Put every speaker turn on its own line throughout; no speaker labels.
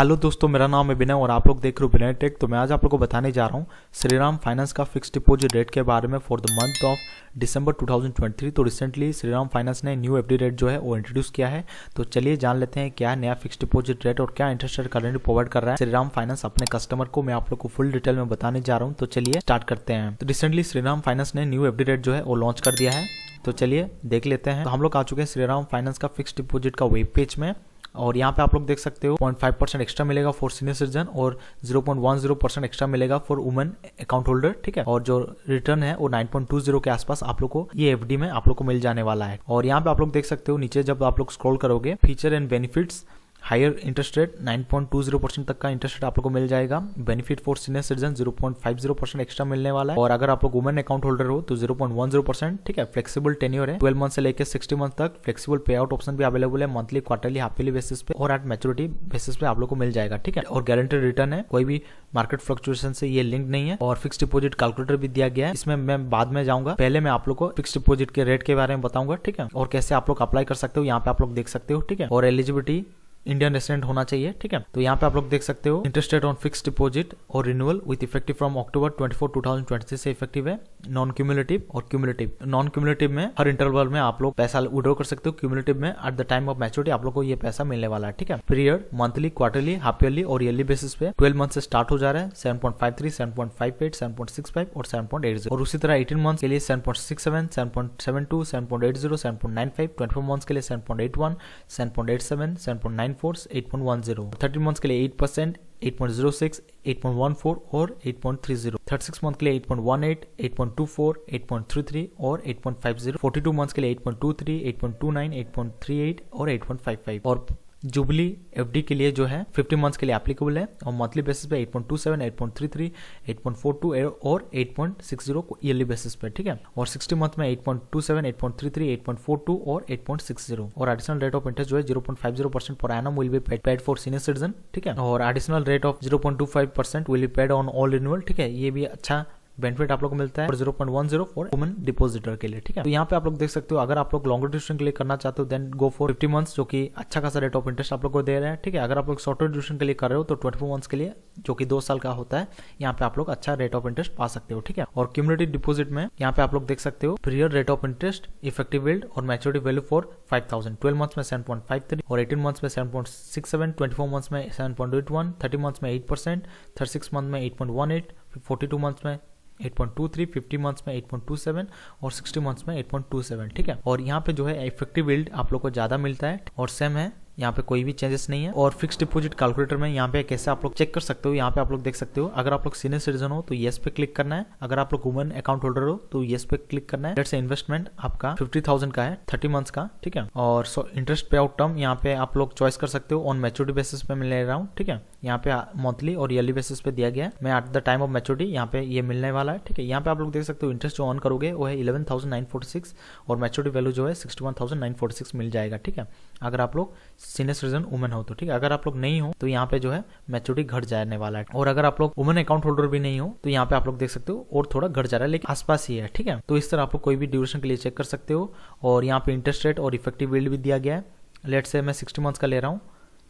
hello दोस्तों मेरा नाम है विनय और आप लोग देख रहे हो विनय टेक तो मैं आज आप लोग को बताने जा रहा हूँ श्रीराम फाइनेंस का फिक्स डिपॉजिट रेट के बारे में for the month of December 2023 तो रिसेंटली श्रीराम फाइनेंस ने न्यू एफडी रेट जो है वो इंट्रोड्यूस किया है तो चलिए जान लेते हैं क्या नया फिक्स डिपॉजिट रेट और क्या इंटरेस्ट रेट करंट प्रोवाइड कर रहा है श्रीराम फाइनेंस अपने कस्टमर को मैं आप लोग को फुल डिटेल में बताने जा रहा हूँ तो चलिए स्टार्ट करते हैं तो रिसेंटली श्रीराम फाइनेंस ने न्यू एफडी रेट जो है वो लॉन्च कर दिया है तो चलिए देख लेते हैं तो हम लोग आ चुके हैं श्रीराम फाइनेंस का फिक्स डिपोजिट का वेब पेज में और यहाँ पे आप लोग देख सकते हो 0.5 परसेंट एक्स्ट्रा मिलेगा फॉर सीनियर सिटीजन और 0.10 परसेंट एक्स्ट्रा मिलेगा फॉर वुमेन अकाउंट होल्डर ठीक है और जो रिटर्न है वो 9.20 के आसपास आप लोग को ये एफडी में आप लोग को मिल जाने वाला है और यहाँ पे आप लोग देख सकते हो नीचे जब आप लोग स्क्रॉल करोगे feature and benefits higher interest rate 9.20 percent तक का इंटरेस्ट रेट आप लोग को मिल जाएगा benefit for senior citizen 0.50 percent extra मिलने वाला है और अगर आप लोग वुमेन अकाउंट होल्डर हो तो 0.10 परसेंट ठीक है फ्लेक्सिबल टेन्योर है 12 मंथ से लेकर 60 मंथ तक फ्लेक्सिबल पे आउट ऑप्शन भी अवेलेबल है मंथली क्वार्टरली हाफली बेसिस पे और एट मेच्योरिटी बेसिस पे आप लोग को मिल जाएगा ठीक है और गारंटेड रिटर्न है कोई भी मार्केट फ्लक्चुएशन से ये लिंक नहीं है और फिक्स डिपोजिट कैलकुलेटर भी दिया गया है इसमें मैं बाद में जाऊंगा पहले मैं आप लोग को फिक्स डिपोजिट के रेट के बारे में बताऊंगा ठीक है और कैसे आप लोग अप्लाई कर सकते हो यहाँ पे आप लोग देख सकते हो ठीक है और एलिजिबिलिटी इंडियन रेसिडेंट होना चाहिए ठीक है तो यहाँ पे आप लोग देख सकते हो interest rate on fix deposit और renewal with effective from October 24 2023 से इफेक्टिव है नॉन क्यूमुलेटिव और क्यूमुलेटिव नॉन क्यूमुलेटिव में हर इंटरवल में आप लोग पैसा विड्रॉ कर सकते हो क्यूमुलेटिव में at the time of maturity आप लोग को ये पैसा मिलने वाला है ठीक है period monthly quarterly half yearly और ईयरली बेसिस पे ट्वेल्व मंथ से स्टार्ट हो जा रहा है seven point five three seven point five eight seven point six five और सेवन पॉइंट एट जीरो और उसी तरह एटीन मंथ के लिए seven point six seven seven point seven two seven point eight zero seven point nine five twenty four month के लिए seven point eight one seven point eight seven seven point nine nine four eight point one zero thirteen months के लिए eight percent eight point zero six eight point one four और eight point three zero thirty six month के लिए eight point one eight eight point two four eight point three three और eight point five zero forty two month के लिए eight point two three eight point two nine eight point three eight और eight point five five और jubilee FD के लिए जो है 50 months के लिए एप्लीकेबल है और मंथली बेसिस पे 8.27, 8.33, 8.42 और 8.60 को ईयरली बेसिस पे ठीक है और 60 मंथ में 8.27, 8.33, 8.42 और 8.60 और एडिशनल रेट ऑफ इंटरेस्ट जो है 0.50 percent per annum will be paid paid for senior citizen ठीक है और additional rate of 0.25 percent will be paid on all renewal ठीक है ये भी अच्छा बेनिफिट आप लोग को मिलता है zero point one zero for woman depositor के लिए ठीक है तो यहाँ पे आप लोग देख सकते हो अगर आप लोग लॉन्गर ड्यूशन के लिए करना चाहते हो then go for fifty months जो कि अच्छा खासा रेट ऑफ इंटरेस्ट आप लोग को दे रहे हैं ठीक है अगर आप लोग शॉर्टर ड्यूशन के लिए कर रहे हो तो ट्वेंटी फोर के लिए जो कि दो साल का होता है यहाँ पे आप लोग अच्छा रेट ऑफ इंटरेस्ट पा सकते हो ठीक है और कम्युनिटी डिपोजिट में यहाँ पे आप लोग देख सकते हो prior rate of interest effective build और maturity value for five thousand twelve months में सेवन पॉइंट फाइव थ्री और एटीन मंथ्स में seven point six seven twenty four months में seven point eight one thirty months में eight percent thirty six month में eight point one eight forty two months में 8.23 50 months में 8.27 और 60 months में 8.27 ठीक है और यहाँ पे जो है इफेक्टिव बिल्ड आप लोग को ज़्यादा मिलता है और सेम है यहाँ पे कोई भी चेंजेस नहीं है और फिक्स डिपोजिट कैलकुलेटर में यहाँ पे कैसे आप लोग चेक कर सकते हो यहाँ पे आप लोग देख सकते हो अगर आप लोग सीनियर सिटीजन हो तो येस पे क्लिक करना है अगर आप लोग वुमन अकाउंट होल्डर हो तो येस पे क्लिक करना है इन्वेस्टमेंट आपका फिफ्टी थाउजेंड का है थर्टी मंथ का ठीक है और इंटरेस्ट पे आउट टर्म यहाँ पे आप लोग चॉइस कर सकते हो ऑन मेच्योरिटी बेसिस पे मिल रहा हूँ ठीक है यहाँ पे मंथली और ईयरली बेसिस पे दिया गया है मैं at the time of maturity यहाँ पे ये मिलने वाला है ठीक है यहाँ पे आप लोग देख सकते हो इंटरेस्ट जो ऑन करोगे वो है eleven thousand nine forty six और मेच्योरिटी वैल्यू जो है sixty one thousand nine forty six मिल जाएगा ठीक है अगर आप लोग सीनियर सिटीजन वुमेन हो तो ठीक है अगर आप लोग नहीं हो तो यहाँ पे जो है मेच्योरिटी घट जाने वाला है और अगर आप लोग वुमेन अकाउंट होल्डर भी नहीं हो तो यहाँ पे आप लोग देख सकते हो और थोड़ा घट जा रहा है लेकिन आसपास ही है ठीक है तो इस तरह आप लोग कोई भी ड्यूरेशन के लिए चेक कर सकते हो और यहाँ पे इंटरेस्ट रेट और इफेक्टिव बिल्ड भी दिया गया है लेट से मैं सिक्सटी मंथ्स का ले रहा हूँ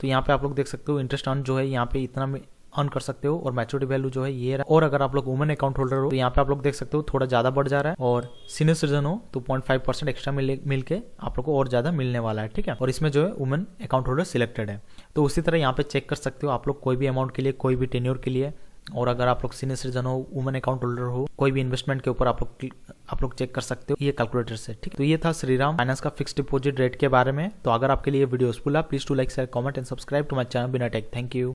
तो यहाँ पे आप लोग देख सकते हो इंटरेस्ट ऑन जो है यहाँ पे इतना अर्न कर सकते हो और मैच्योरिटी वैल्यू जो है ये रहा और अगर आप लोग वुमेन अकाउंट होल्डर हो तो यहाँ पे आप लोग देख सकते हो थोड़ा ज्यादा बढ़ जा रहा है और सीनियर सिटीजन हो तो पॉइंट फाइव परसेंट एक्स्ट्रा मिल, मिलकर आप लोग को और ज्यादा मिलने वाला है ठीक है और इसमें जो है वुमेन अकाउंट होल्डर सिलेक्टेड है तो उसी तरह यहाँ पे चेक कर सकते हो आप लोग कोई भी अमाउंट के लिए कोई भी टेन्योर के लिए और अगर आप लोग सीनियर सिटीजन हो वुमेन अकाउंट होल्डर हो कोई भी इन्वेस्टमेंट के ऊपर आप लोग आप लोग चेक कर सकते हो ये कैलकुलेटर से ठीक तो ये था श्रीराम फाइनेंस का फिक्स डिपोजिट रेट के बारे में तो अगर आपके लिए वीडियो यूजफुल है please to like share comment and subscribe to my channel बिना टेक थैंक यू